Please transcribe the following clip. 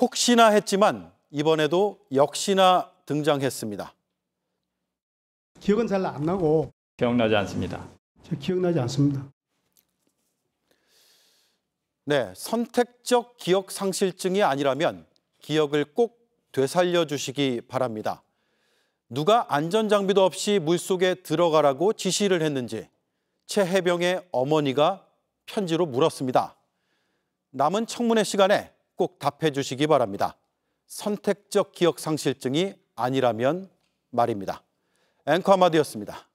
혹시나 했지만 이번에도 역시나 등장했습니다. 기억은 잘 안 나고 기억나지 않습니다. 기억나지 않습니다. 네, 선택적 기억 상실증이 아니라면 기억을 꼭 되살려 주시기 바랍니다. 누가 안전장비도 없이 물속에 들어가라고 지시를 했는지 최혜병의 어머니가 편지로 물었습니다. 남은 청문회 시간에 꼭 답해 주시기 바랍니다. 선택적 기억상실증이 아니라면 말입니다. 앵커 아마디였습니다.